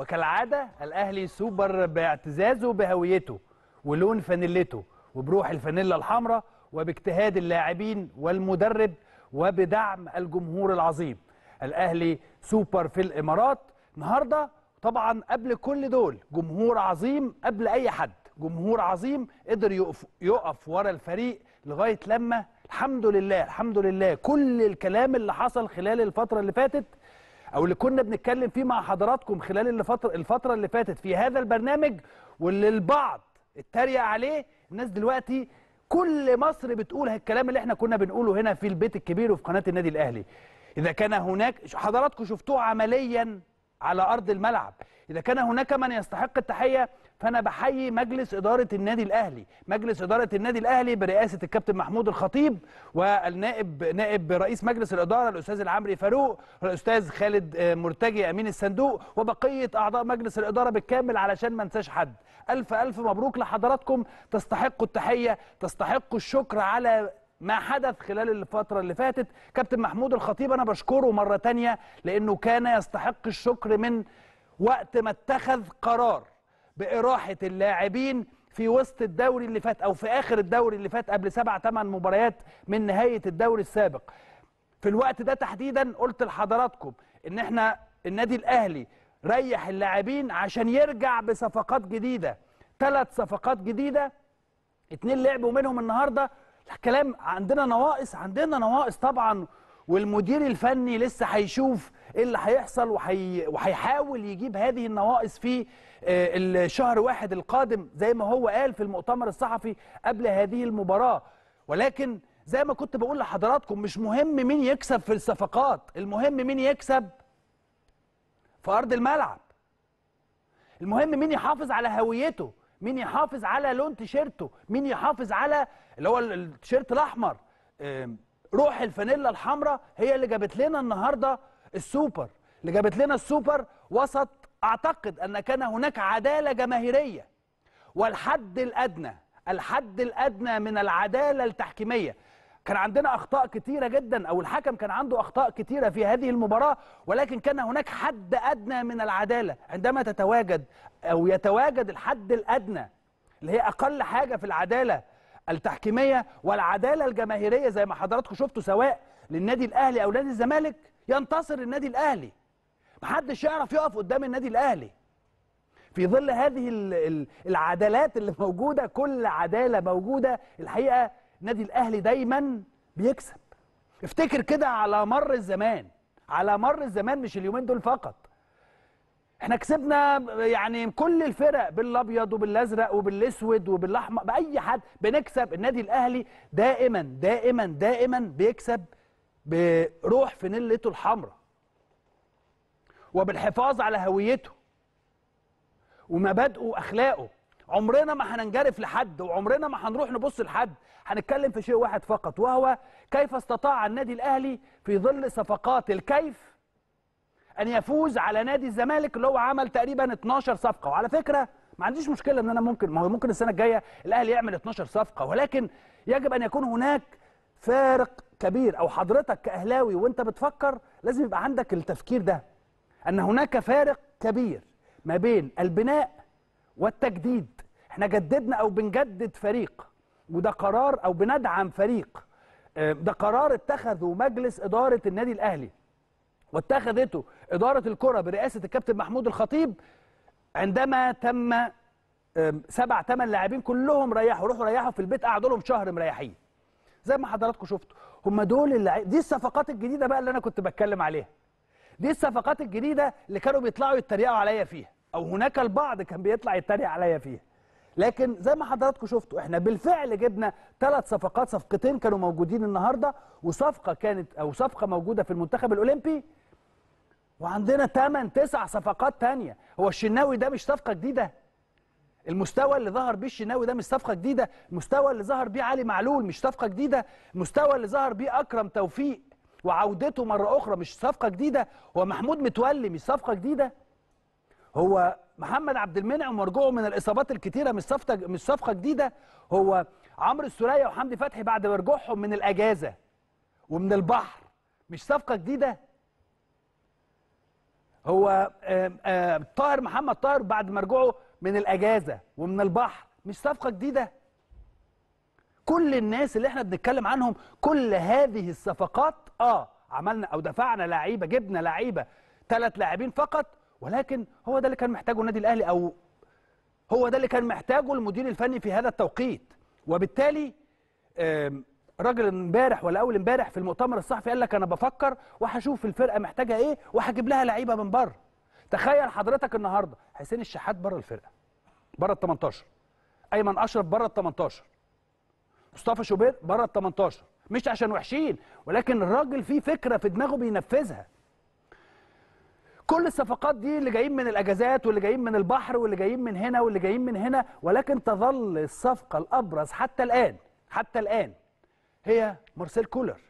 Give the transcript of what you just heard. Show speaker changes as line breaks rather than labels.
وكالعادة الأهلي سوبر باعتزازه بهويته ولون فانيلته وبروح الفانيلا الحمراء وباجتهاد اللاعبين والمدرب وبدعم الجمهور العظيم الأهلي سوبر في الإمارات النهاردة طبعا قبل كل دول جمهور عظيم قبل أي حد جمهور عظيم قدر يقف, يقف ورا الفريق لغاية لما الحمد لله الحمد لله كل الكلام اللي حصل خلال الفترة اللي فاتت او اللي كنا بنتكلم فيه مع حضراتكم خلال الفتره الفتره اللي فاتت في هذا البرنامج واللي البعض اتريق عليه الناس دلوقتي كل مصر بتقول الكلام اللي احنا كنا بنقوله هنا في البيت الكبير وفي قناه النادي الاهلي اذا كان هناك حضراتكم شفتوه عمليا على ارض الملعب اذا كان هناك من يستحق التحيه فانا بحيي مجلس اداره النادي الاهلي مجلس اداره النادي الاهلي برئاسه الكابتن محمود الخطيب والنائب نائب رئيس مجلس الاداره الاستاذ العمري فاروق والاستاذ خالد آه، مرتجي امين الصندوق وبقيه اعضاء مجلس الاداره بالكامل علشان ما انساش حد الف الف مبروك لحضراتكم تستحقوا التحيه تستحقوا الشكر على ما حدث خلال الفترة اللي فاتت كابتن محمود الخطيب أنا بشكره مرة تانية لأنه كان يستحق الشكر من وقت ما اتخذ قرار بإراحة اللاعبين في وسط الدوري اللي فات أو في آخر الدوري اللي فات قبل سبع ثمان مباريات من نهاية الدوري السابق في الوقت ده تحديدا قلت لحضراتكم إن احنا النادي الأهلي ريح اللاعبين عشان يرجع بصفقات جديدة ثلاث صفقات جديدة اتنين لعبوا منهم النهارده الكلام عندنا نواقص عندنا نواقص طبعا والمدير الفني لسه هيشوف ايه اللي هيحصل وهيحاول يجيب هذه النواقص في آه، الشهر واحد القادم زي ما هو قال في المؤتمر الصحفي قبل هذه المباراه ولكن زي ما كنت بقول لحضراتكم مش مهم مين يكسب في الصفقات المهم مين يكسب في ارض الملعب المهم مين يحافظ على هويته مين يحافظ على لون تيشيرته مين يحافظ على اللي هو التيشيرت الاحمر روح الفانيلا الحمراء هي اللي جابت لنا النهارده السوبر اللي جابت لنا السوبر وسط اعتقد ان كان هناك عداله جماهيريه والحد الادنى الحد الادنى من العداله التحكيميه كان عندنا اخطاء كتيره جدا او الحكم كان عنده اخطاء كتيره في هذه المباراه ولكن كان هناك حد ادنى من العداله عندما تتواجد او يتواجد الحد الادنى اللي هي اقل حاجه في العداله التحكيميه والعداله الجماهيريه زي ما حضراتكم شفتوا سواء للنادي الاهلي او نادي الزمالك ينتصر النادي الاهلي محدش يعرف يقف قدام النادي الاهلي في ظل هذه العدالات اللي موجوده كل عداله موجوده الحقيقه النادي الاهلي دايما بيكسب افتكر كده على مر الزمان على مر الزمان مش اليومين دول فقط احنا كسبنا يعني كل الفرق بالابيض وبالازرق وبالاسود وبالاحمر باي حد بنكسب النادي الاهلي دائما دائما دائما بيكسب بروح فينيلته الحمراء وبالحفاظ على هويته ومبادئه واخلاقه عمرنا ما هننجرف لحد وعمرنا ما هنروح نبص لحد هنتكلم في شيء واحد فقط وهو كيف استطاع النادي الاهلي في ظل صفقات الكيف ان يفوز على نادي الزمالك اللي هو عمل تقريبا 12 صفقه وعلى فكره ما عنديش مشكله ان انا ممكن ما هو ممكن السنه الجايه الاهلي يعمل 12 صفقه ولكن يجب ان يكون هناك فارق كبير او حضرتك كاهلاوي وانت بتفكر لازم يبقى عندك التفكير ده ان هناك فارق كبير ما بين البناء والتجديد احنا جددنا او بنجدد فريق وده قرار او بندعم فريق آه، ده قرار اتخذه مجلس اداره النادي الاهلي واتخذته إدارة الكرة برئاسة الكابتن محمود الخطيب عندما تم سبع ثمان لاعبين كلهم ريحوا روحوا ريحوا في البيت قعدوا لهم شهر مريحين زي ما حضراتكم شفتوا هم دول اللعيبه دي الصفقات الجديده بقى اللي انا كنت بتكلم عليها دي الصفقات الجديده اللي كانوا بيطلعوا يتريقوا عليا فيها او هناك البعض كان بيطلع يتريق عليا فيها لكن زي ما حضراتكم شفتوا احنا بالفعل جبنا ثلاث صفقات صفقتين كانوا موجودين النهارده وصفقه كانت او صفقه موجوده في المنتخب الاولمبي وعندنا 8 9 صفقات تانية هو الشناوي ده مش صفقة جديدة المستوى اللي ظهر بيه الشناوي ده مش صفقة جديدة المستوى اللي ظهر بيه علي معلول مش صفقة جديدة المستوى اللي ظهر بيه أكرم توفيق وعودته مرة أخرى مش صفقة جديدة ومحمود متولي مش صفقة جديدة هو محمد عبد المنعم ورجوعه من الاصابات الكتيره مش صفقه مش صفقه جديده هو عمرو السوليه وحمدي فتحي بعد رجوعهم من الاجازه ومن البحر مش صفقه جديده هو طاهر محمد طاهر بعد ما رجوعه من الاجازه ومن البحر مش صفقه جديده كل الناس اللي احنا بنتكلم عنهم كل هذه الصفقات اه عملنا او دفعنا لعيبه جبنا لعيبه ثلاث لاعبين فقط ولكن هو ده اللي كان محتاجه النادي الاهلي او هو ده اللي كان محتاجه المدير الفني في هذا التوقيت وبالتالي راجل امبارح ولا اول امبارح في المؤتمر الصحفي قال لك انا بفكر وهشوف الفرقه محتاجه ايه وهجيب لها لعيبه من بره تخيل حضرتك النهارده حسين الشحات بره الفرقه بره ال 18 ايمن اشرف بره ال 18 مصطفى شوبير بره ال 18 مش عشان وحشين ولكن الراجل فيه فكره في دماغه بينفذها كل الصفقات دي اللي جايين من الاجازات واللي جايين من البحر واللي جايين من هنا واللي جايين من هنا ولكن تظل الصفقه الابرز حتى الان حتى الان هي مارسيل كولر